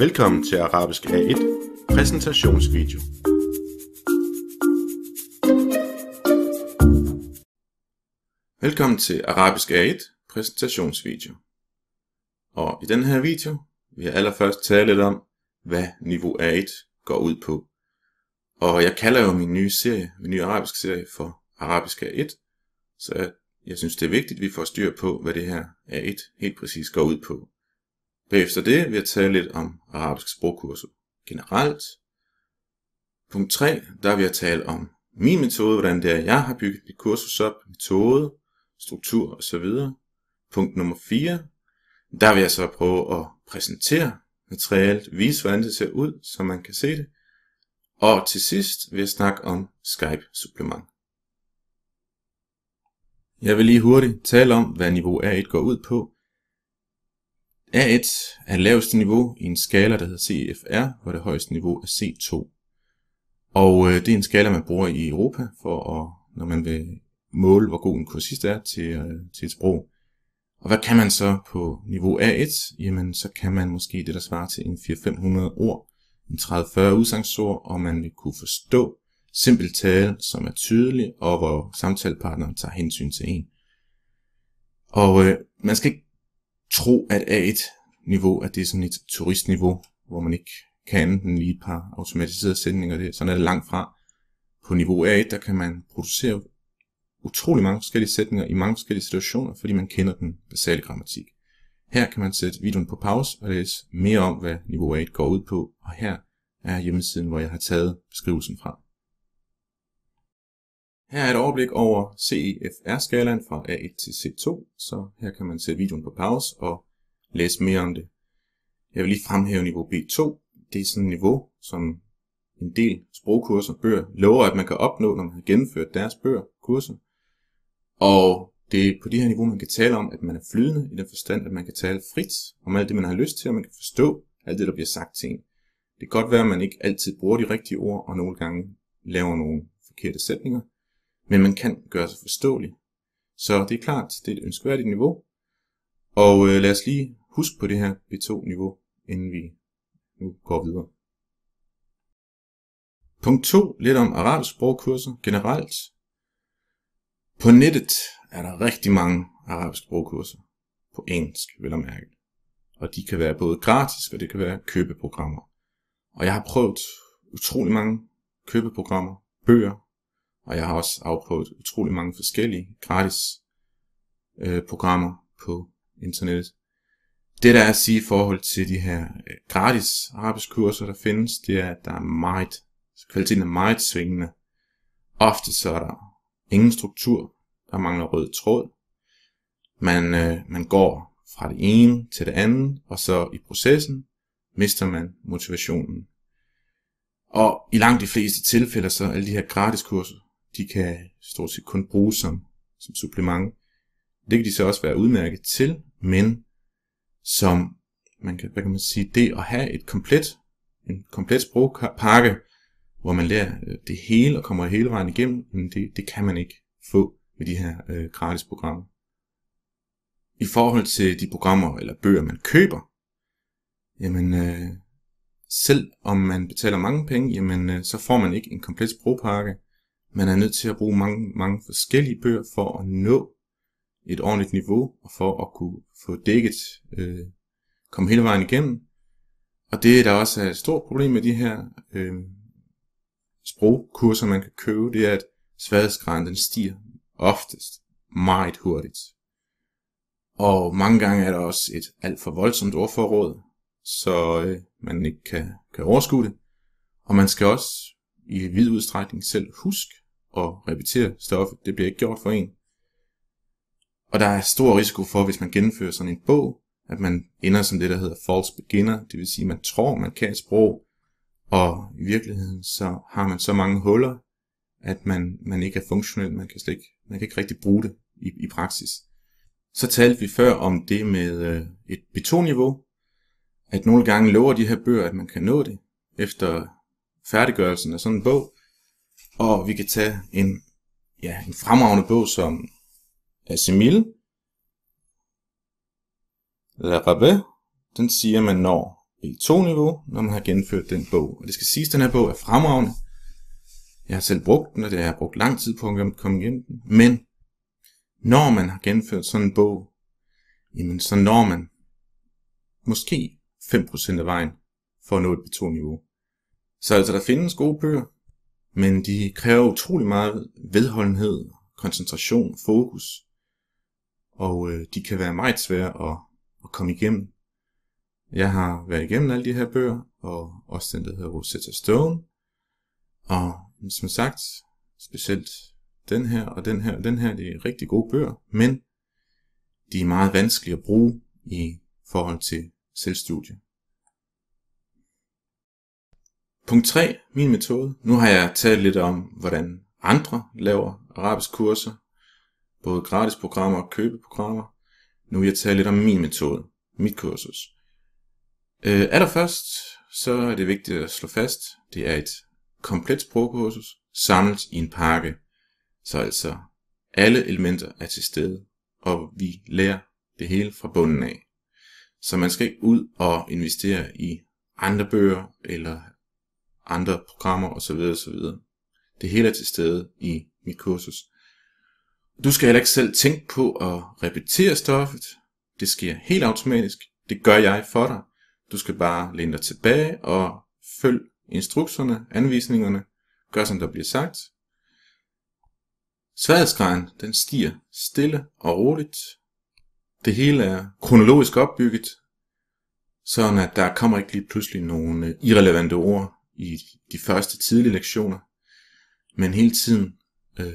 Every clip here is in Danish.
Velkommen til Arabisk A1 præsentationsvideo. Velkommen til Arabisk A1 præsentationsvideo. Og i den her video vil jeg allerførst tale lidt om, hvad niveau A1 går ud på. Og jeg kalder jo min nye serie, min nye arabisk serie for Arabisk A1, så jeg, jeg synes det er vigtigt, at vi får styr på, hvad det her A1 helt præcis går ud på. Bagefter det vil jeg tale lidt om arabisk sprogkursus generelt. Punkt 3, der vil jeg tale om min metode, hvordan det er, jeg har bygget mit kursus op, metode, struktur osv. Punkt nummer 4, der vil jeg så prøve at præsentere materialet, vise hvordan det ser ud, så man kan se det. Og til sidst vil jeg snakke om Skype-supplement. Jeg vil lige hurtigt tale om, hvad niveau A1 går ud på, A1 er laveste niveau i en skala, der hedder CFR, hvor det højeste niveau er C2. Og øh, det er en skala, man bruger i Europa, for at, når man vil måle, hvor god en kursist er til, øh, til et sprog. Og hvad kan man så på niveau A1? Jamen, så kan man måske det, der svarer til en 4 500 ord, en 30-40 udsangsord, og man vil kunne forstå simpel tale, som er tydelig, og hvor samtalepartneren tager hensyn til en. Og øh, man skal ikke tro, at A1-niveau, at det er sådan et turistniveau, hvor man ikke kan andet end lige et par automatiserede sætninger. Det, sådan er det langt fra. På niveau A1, der kan man producere utrolig mange forskellige sætninger i mange forskellige situationer, fordi man kender den basale grammatik. Her kan man sætte videoen på pause og læse mere om, hvad niveau A1 går ud på, og her er hjemmesiden, hvor jeg har taget beskrivelsen fra. Her er et overblik over CEFR-skalaen fra A1 til C2, så her kan man sætte videoen på pause og læse mere om det. Jeg vil lige fremhæve niveau B2. Det er sådan et niveau, som en del sprogkurser og bøger lover, at man kan opnå, når man har gennemført deres bøger kurser. Og det er på det her niveau, man kan tale om, at man er flydende i den forstand, at man kan tale frit om alt det, man har lyst til, og man kan forstå alt det, der bliver sagt til en. Det kan godt være, at man ikke altid bruger de rigtige ord, og nogle gange laver nogle forkerte sætninger, men man kan gøre sig forståelig. Så det er klart, det er et ønskværdigt niveau. Og øh, lad os lige huske på det her B2-niveau, inden vi nu går videre. Punkt 2. Lidt om arabisk sprogkurser generelt. På nettet er der rigtig mange arabisk sprogkurser. På engelsk, vil jeg mærke. Og de kan være både gratis, og det kan være købeprogrammer. Og jeg har prøvet utrolig mange købeprogrammer, bøger, og jeg har også afprøvet utrolig mange forskellige gratis øh, programmer på internettet. Det der er at sige i forhold til de her øh, gratis arabisk kurser, der findes, det er, at der er meget, kvaliteten er meget svingende. Ofte så er der ingen struktur, der mangler rød tråd. Man, øh, man går fra det ene til det andet, og så i processen mister man motivationen. Og i langt de fleste tilfælde, så alle de her gratis kurser, de kan stort set kun bruges som, som supplement. Det kan de så også være udmærket til, men som, man kan, hvad kan man sige, det at have et komplet, en komplet sprogpakke, hvor man lærer øh, det hele og kommer hele vejen igennem, men det, det kan man ikke få med de her øh, gratis programmer. I forhold til de programmer eller bøger, man køber, jamen øh, selv om man betaler mange penge, jamen øh, så får man ikke en komplet sprogpakke, man er nødt til at bruge mange, mange forskellige bøger for at nå et ordentligt niveau, og for at kunne få dækket, øh, komme hele vejen igennem. Og det, der også er et stort problem med de her øh, sprogkurser, man kan købe, det er, at sværhedsgraden den stiger oftest meget hurtigt. Og mange gange er der også et alt for voldsomt ordforråd, så øh, man ikke kan, kan overskue det. Og man skal også i vid udstrækning selv huske og repetere stoffet. Det bliver ikke gjort for en. Og der er stor risiko for, hvis man gennemfører sådan en bog, at man ender som det, der hedder false beginner. Det vil sige, at man tror, man kan et sprog, og i virkeligheden så har man så mange huller, at man, man ikke er funktionel. Man kan, slet ikke, man kan ikke rigtig bruge det i, i praksis. Så talte vi før om det med øh, et betonniveau. at nogle gange lover de her bøger, at man kan nå det efter færdiggørelsen af sådan en bog, og vi kan tage en, ja, en fremragende bog som Asimil, øh, La Rabais, den siger, man når B2-niveau, når man har gennemført den bog. Og det skal siges, at den her bog er fremragende. Jeg har selv brugt den, og det har jeg brugt lang tid på at komme igennem den. Men når man har gennemført sådan en bog, jamen så når man måske 5% af vejen for at nå et B2-niveau. Så altså, der findes gode bøger, men de kræver utrolig meget vedholdenhed, koncentration, fokus, og øh, de kan være meget svære at, at komme igennem. Jeg har været igennem alle de her bøger, og også den, der hedder Rosetta Stone, og som sagt, specielt den her og den her og den her, det er rigtig gode bøger, men de er meget vanskelige at bruge i forhold til selvstudie. Punkt 3, min metode. Nu har jeg talt lidt om, hvordan andre laver arabisk kurser, både gratis programmer og købeprogrammer. Nu vil jeg tale lidt om min metode, mit kursus. Øh, allerførst, så er det vigtigt at slå fast, det er et komplet sprogkursus samlet i en pakke. Så altså, alle elementer er til stede, og vi lærer det hele fra bunden af. Så man skal ikke ud og investere i andre bøger eller andre programmer osv. osv. Det hele er til stede i mit kursus. Du skal heller ikke selv tænke på at repetere stoffet. Det sker helt automatisk. Det gør jeg for dig. Du skal bare læne dig tilbage og følg instrukserne, anvisningerne. Gør som der bliver sagt. Sværhedsgraden den stiger stille og roligt. Det hele er kronologisk opbygget, sådan at der kommer ikke lige pludselig nogle irrelevante ord i de første tidlige lektioner, men hele tiden øh,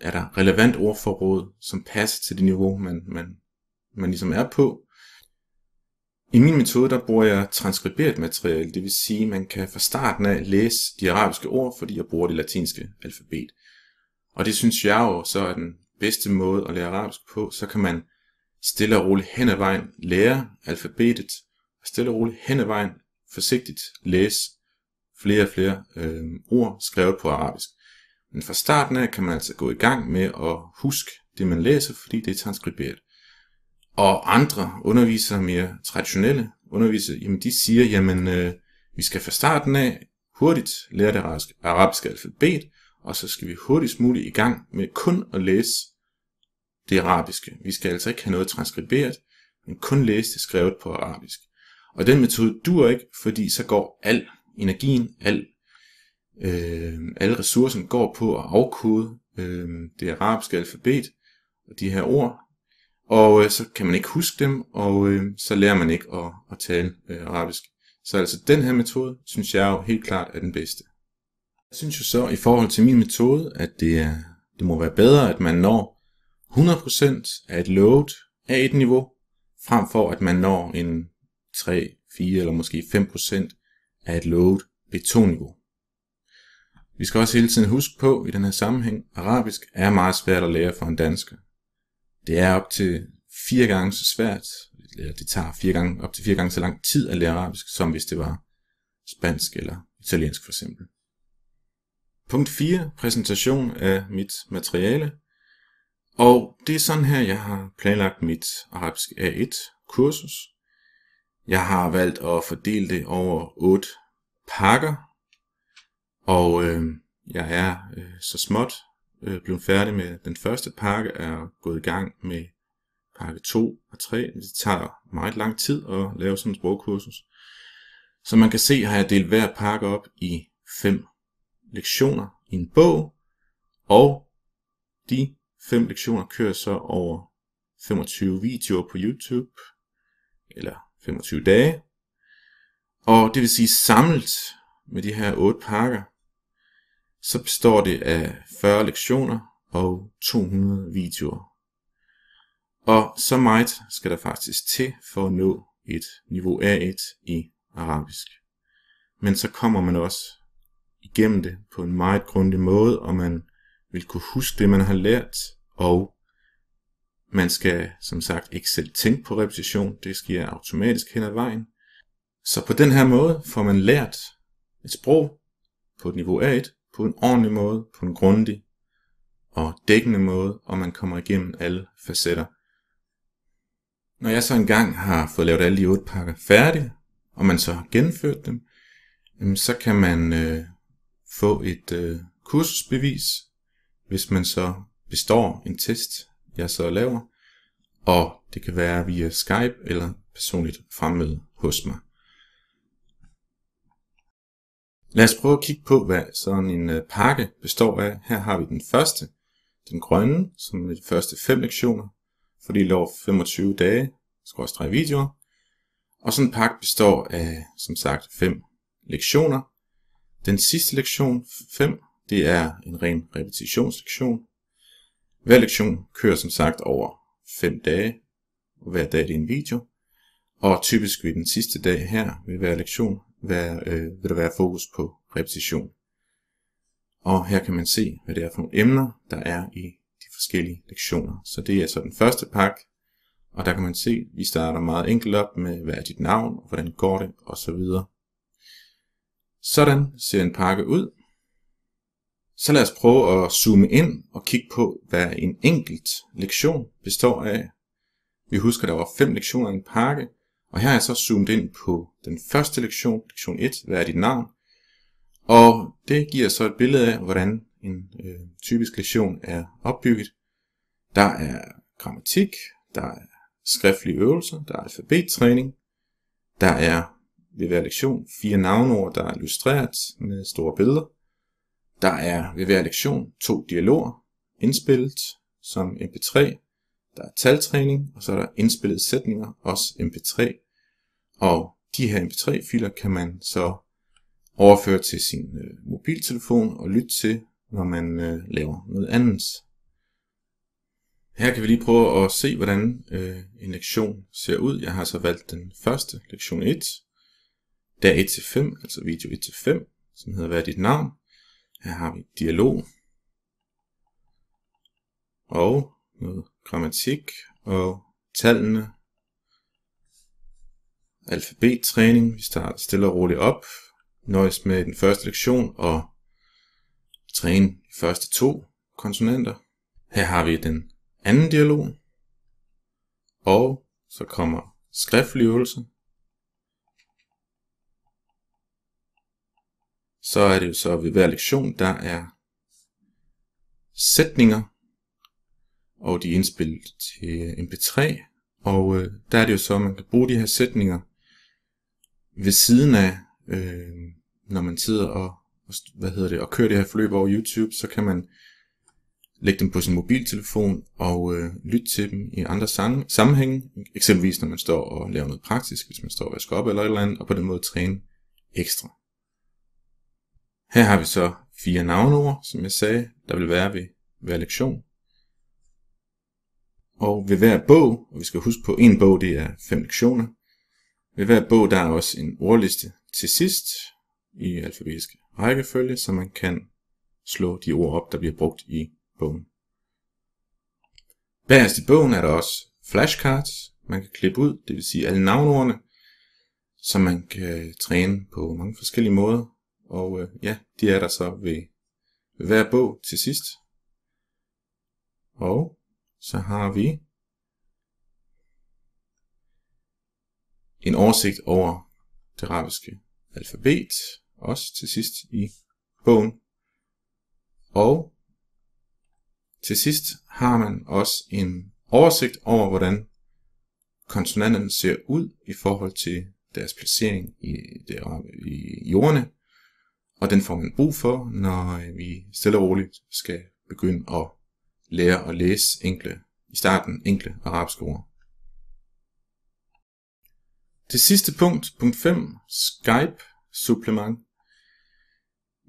er der relevant ordforråd, som passer til det niveau, man, man, man ligesom er på. I min metode, der bruger jeg transkriberet materiale, det vil sige, at man kan fra starten af læse de arabiske ord, fordi jeg bruger det latinske alfabet. Og det synes jeg jo så er den bedste måde at lære arabisk på, så kan man stille og roligt hen ad vejen lære alfabetet, og stille og roligt hen ad vejen forsigtigt læse flere og flere øh, ord skrevet på arabisk. Men fra starten af kan man altså gå i gang med at huske det, man læser, fordi det er transkriberet. Og andre undervisere, mere traditionelle undervisere, jamen de siger, jamen øh, vi skal fra starten af hurtigt lære det arabiske alfabet, og så skal vi hurtigst muligt i gang med kun at læse det arabiske. Vi skal altså ikke have noget transkriberet, men kun læse det skrevet på arabisk. Og den metode dur ikke, fordi så går al energien, al, øh, alle ressourcen går på at afkode øh, det arabiske alfabet og de her ord, og øh, så kan man ikke huske dem, og øh, så lærer man ikke at, at tale øh, arabisk. Så altså den her metode, synes jeg jo helt klart er den bedste. Jeg synes jo så i forhold til min metode, at det, er, det må være bedre, at man når 100% af et load af et niveau, frem for at man når en 3, 4 eller måske 5% af et lovet B2-niveau. Vi skal også hele tiden huske på i den her sammenhæng, arabisk er meget svært at lære for en dansker. Det er op til fire gange så svært, eller det tager fire gange, op til fire gange så lang tid at lære arabisk, som hvis det var spansk eller italiensk for eksempel. Punkt 4. Præsentation af mit materiale. Og det er sådan her, jeg har planlagt mit arabisk A1 kursus. Jeg har valgt at fordele det over otte pakker, og øh, jeg er øh, så småt øh, blevet færdig med den første pakke, er gået i gang med pakke 2 og 3. Det tager meget lang tid at lave sådan en sprogkursus. Så man kan se, har jeg delt hver pakke op i fem lektioner i en bog, og de fem lektioner kører så over 25 videoer på YouTube, eller 25 dage. Og det vil sige samlet med de her otte pakker, så består det af 40 lektioner og 200 videoer. Og så meget skal der faktisk til for at nå et niveau A1 i arabisk. Men så kommer man også igennem det på en meget grundig måde, og man vil kunne huske det, man har lært, og man skal som sagt ikke selv tænke på repetition, det sker automatisk hen ad vejen. Så på den her måde får man lært et sprog på et niveau A1, på en ordentlig måde, på en grundig og dækkende måde, og man kommer igennem alle facetter. Når jeg så engang har fået lavet alle de otte pakker færdige, og man så har gennemført dem, så kan man øh, få et øh, kursusbevis, hvis man så består en test jeg så laver, og det kan være via Skype eller personligt fremmøde hos mig. Lad os prøve at kigge på, hvad sådan en øh, pakke består af. Her har vi den første, den grønne, som er de første fem lektioner, fordi de lov 25 dage, skråstrej videoer. Og sådan en pakke består af, som sagt, fem lektioner. Den sidste lektion, 5, det er en ren repetitionslektion, hver lektion kører som sagt over 5 dage, og hver dag er det en video. Og typisk ved den sidste dag her, ved hver lektion, være, øh, vil der være fokus på repetition. Og her kan man se, hvad det er for nogle emner, der er i de forskellige lektioner. Så det er så den første pakke, og der kan man se, at vi starter meget enkelt op med, hvad er dit navn, og hvordan går det, osv. Sådan ser en pakke ud, så lad os prøve at zoome ind og kigge på, hvad en enkelt lektion består af. Vi husker, der var fem lektioner i en pakke, og her har jeg så zoomet ind på den første lektion, lektion 1, hvad er dit navn? Og det giver så et billede af, hvordan en øh, typisk lektion er opbygget. Der er grammatik, der er skriftlige øvelser, der er alfabettræning, der er ved hver lektion fire navnord, der er illustreret med store billeder. Der er ved hver lektion to dialoger, indspillet som mp3, der er taltræning, og så er der indspillede sætninger, også mp3. Og de her mp3-filer kan man så overføre til sin øh, mobiltelefon og lytte til, når man øh, laver noget andet. Her kan vi lige prøve at se, hvordan øh, en lektion ser ud. Jeg har så valgt den første, lektion 1, dag 1-5, altså video 1-5, som hedder Hvad er dit navn? Her har vi dialog og noget grammatik og tallene. Alfabettræning. Vi starter stille og roligt op. Nøjes med den første lektion og træne de første to konsonanter. Her har vi den anden dialog. Og så kommer skriftlig øvelse. så er det jo så ved hver lektion, der er sætninger, og de er indspillet til MP3, og øh, der er det jo så, at man kan bruge de her sætninger ved siden af, øh, når man sidder og, og, hvad hedder det, og kører det her forløb over YouTube, så kan man lægge dem på sin mobiltelefon og øh, lytte til dem i andre sam- sammenhænge, eksempelvis når man står og laver noget praktisk, hvis man står og vasker op eller et eller andet, og på den måde træne ekstra. Her har vi så fire navneord, som jeg sagde, der vil være ved hver lektion. Og ved hver bog, og vi skal huske på, at en bog det er fem lektioner. Ved hver bog der er også en ordliste til sidst i alfabetisk rækkefølge, så man kan slå de ord op, der bliver brugt i bogen. Bagerst i bogen er der også flashcards, man kan klippe ud, det vil sige alle navnordene, som man kan træne på mange forskellige måder. Og øh, ja, de er der så ved, ved hver bog til sidst. Og så har vi en oversigt over det arabiske alfabet, også til sidst i bogen. Og til sidst har man også en oversigt over, hvordan konsonanterne ser ud i forhold til deres placering i, i jordene, og den får man brug for, når øh, vi stille og roligt skal begynde at lære at læse enkle, i starten enkle arabiske ord. Det sidste punkt, punkt 5, Skype supplement.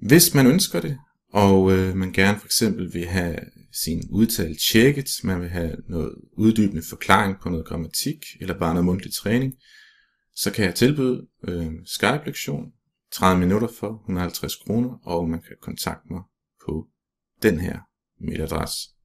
Hvis man ønsker det, og øh, man gerne for eksempel vil have sin udtale tjekket, man vil have noget uddybende forklaring på noget grammatik, eller bare noget mundtlig træning, så kan jeg tilbyde øh, Skype-lektion 30 minutter for 150 kroner, og man kan kontakte mig på den her mailadresse.